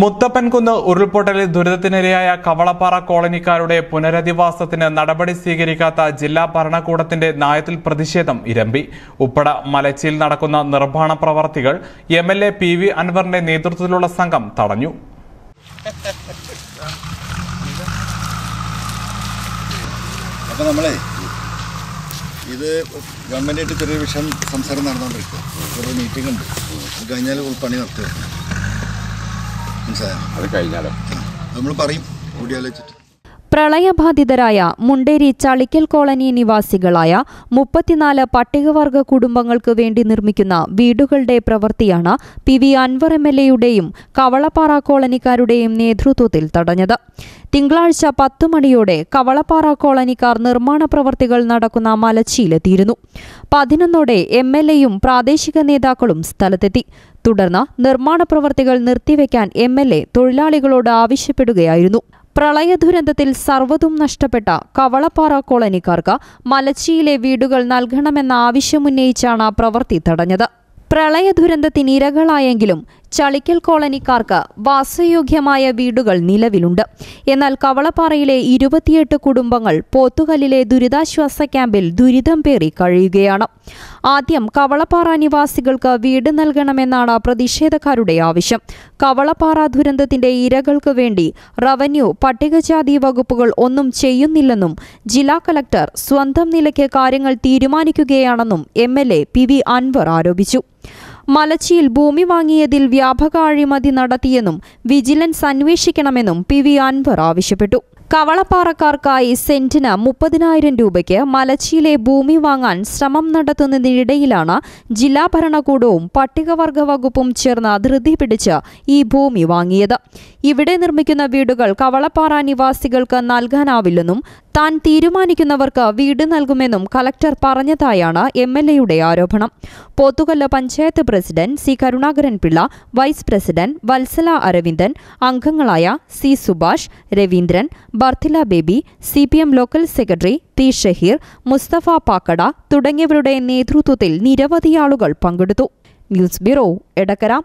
മുത്തപ്പൻകുന്ന് ഉരുൾപൊട്ടലിൽ ദുരിതത്തിനിരയായ കവളപ്പാറ കോളനിക്കാരുടെ പുനരധിവാസത്തിന് നടപടി സ്വീകരിക്കാത്ത ജില്ലാ ഭരണകൂടത്തിന്റെ നയത്തിൽ പ്രതിഷേധം ഇരമ്പി ഉപ്പട മലച്ചിയിൽ നടക്കുന്ന നിർമ്മാണ പ്രവർത്തികൾ M L A P V അൻവറിന്റെ നേതൃത്വത്തിലുള്ള സംഘം തടഞ്ഞു നമ്മളെ ഇത് ഗവൺമെന്റായിട്ട് ചെറിയ വിഷയം സംസാരം നടന്നുകൊണ്ടിരിക്കും ഒരു മീറ്റിംഗ് ഉണ്ട് കഴിഞ്ഞാൽ പണി നിർത്തുക മനസ്സിലായോ അത് കഴിഞ്ഞാലോ നമ്മൾ പറയും കൂടിയാലോചിച്ചിട്ട് പ്രളയബാധിതരായ മുണ്ടേരി ചളിക്കൽ കോളനി നിവാസികളായ മുപ്പത്തിനാല് പട്ടികവർഗ കുടുംബങ്ങൾക്ക് വേണ്ടി നിർമ്മിക്കുന്ന വീടുകളുടെ പ്രവൃത്തിയാണ് P V Anwar M L എയുടെയും കവളപ്പാറ കോളനിക്കാരുടെയും നേതൃത്വത്തിൽ തടഞ്ഞത് തിങ്കളാഴ്ച പത്ത് മണിയോടെ കവളപ്പാറ കോളനിക്കാർ നിർമ്മാണ പ്രവൃത്തികൾ നടക്കുന്ന മലച്ചിയിലെത്തിയിരുന്നു പതിനൊന്നോടെ എം എൽ എയും പ്രാദേശിക നേതാക്കളും സ്ഥലത്തെത്തി തുടർന്ന് നിർമ്മാണ പ്രവൃത്തികൾ നിർത്തിവെക്കാൻ എം എൽ എ തൊഴിലാളികളോട് ആവശ്യപ്പെടുകയായിരുന്നു പ്രളയദുരന്തത്തിൽ സർവ്വതും നഷ്ടപ്പെട്ട കവളപ്പാറ കോളനിക്കാർക്ക് മലച്ചിയിലെ വീടുകൾ നൽകണമെന്ന ആവശ്യമുന്നയിച്ചാണ് പ്രവൃത്തി തടഞ്ഞത് പ്രളയ ഇരകളായെങ്കിലും ചളിക്കൽ കോളനിക്കാർക്ക് വാസയോഗ്യമായ വീടുകൾ നിലവിലുണ്ട് എന്നാൽ കവളപ്പാറയിലെ ഇരുപത്തിയെട്ട് കുടുംബങ്ങൾ പോത്തുകല്ലിലെ ദുരിതാശ്വാസ ക്യാമ്പിൽ ദുരിതം പേറി കഴിയുകയാണ് ആദ്യം കവളപ്പാറ നിവാസികൾക്ക് വീട് നൽകണമെന്നാണ് പ്രതിഷേധക്കാരുടെ ആവശ്യം കവളപ്പാറ ദുരന്തത്തിന്റെ ഇരകൾക്ക് വേണ്ടി റവന്യൂ പട്ടികജാതി വകുപ്പുകൾ ഒന്നും ചെയ്യുന്നില്ലെന്നും ജില്ലാ കലക്ടർ സ്വന്തം നിലയ്ക്ക് കാര്യങ്ങൾ തീരുമാനിക്കുകയാണെന്നും M L A P V Anwar ആരോപിച്ചു മലച്ചിയിൽ ഭൂമി വാങ്ങിയതിൽ വ്യാപക അഴിമതി നടത്തിയെന്നും വിജിലൻസ് അന്വേഷിക്കണമെന്നും പി വി അൻവർ ആവശ്യപ്പെട്ടു കവളപ്പാറക്കാർക്കായി സെന്റിന് മുപ്പതിനായിരം രൂപയ്ക്ക് മലച്ചിയിലെ ഭൂമി വാങ്ങാൻ ശ്രമം നടത്തുന്നതിനിടയിലാണ് ജില്ലാ ഭരണകൂടവും പട്ടികവർഗ വകുപ്പും ചേർന്ന് ധൃതി പിടിച്ച് ഈ ഭൂമി വാങ്ങിയത് ഇവിടെ നിർമ്മിക്കുന്ന വീടുകൾ കവളപ്പാറ നിവാസികൾക്ക് നൽകാനാവില്ലെന്നും താൻ തീരുമാനിക്കുന്നവർക്ക് വീട് നൽകുമെന്നും കലക്ടർ പറഞ്ഞതായാണ് എം എൽ എയുടെ ആരോപണം Pothukal panchayat president C Karunakaran Pillai vice president Vatsala Aravindan അംഗങ്ങളായ C Subhash Raveendran Barthila Baby C local secretary P Shaheer Mustafa Pakkada തുടങ്ങിയവരുടെ നേതൃത്വത്തിൽ നിരവധി ആളുകൾ പങ്കെടുത്തു ന്യൂസ് ബ്യൂറോ എടക്കര